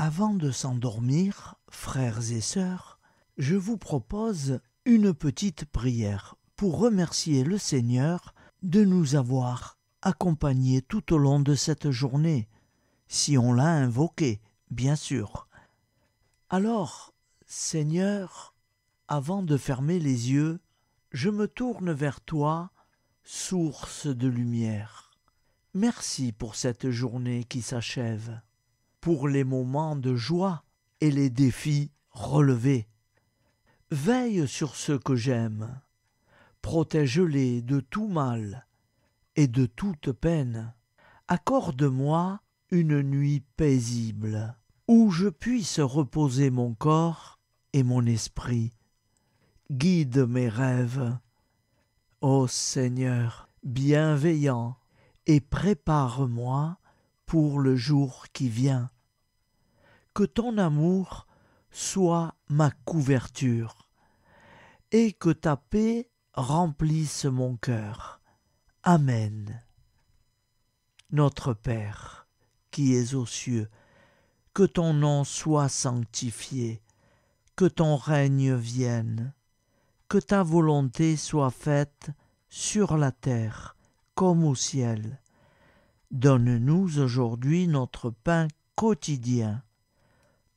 Avant de s'endormir, frères et sœurs, je vous propose une petite prière pour remercier le Seigneur de nous avoir accompagnés tout au long de cette journée, si on l'a invoqué, bien sûr. Alors, Seigneur, avant de fermer les yeux, je me tourne vers toi, source de lumière. Merci pour cette journée qui s'achève pour les moments de joie et les défis relevés. Veille sur ceux que j'aime, protège-les de tout mal et de toute peine. Accorde-moi une nuit paisible, où je puisse reposer mon corps et mon esprit. Guide mes rêves. Ô Seigneur, bienveillant, et prépare-moi pour le jour qui vient que ton amour soit ma couverture, et que ta paix remplisse mon cœur. Amen. Notre Père, qui es aux cieux, que ton nom soit sanctifié, que ton règne vienne, que ta volonté soit faite sur la terre comme au ciel. Donne-nous aujourd'hui notre pain quotidien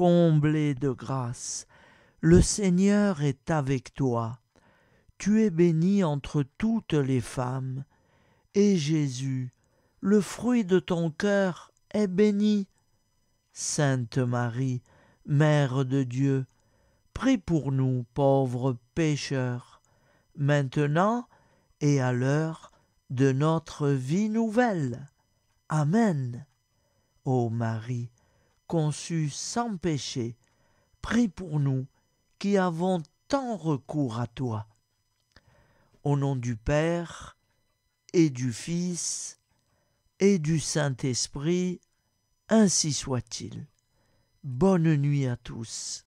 comblé de grâce, le Seigneur est avec toi. Tu es bénie entre toutes les femmes, et Jésus, le fruit de ton cœur, est béni. Sainte Marie, Mère de Dieu, prie pour nous pauvres pécheurs, maintenant et à l'heure de notre vie nouvelle. Amen. Ô Marie, conçu sans péché, prie pour nous qui avons tant recours à toi. Au nom du Père et du Fils et du Saint-Esprit, ainsi soit-il. Bonne nuit à tous.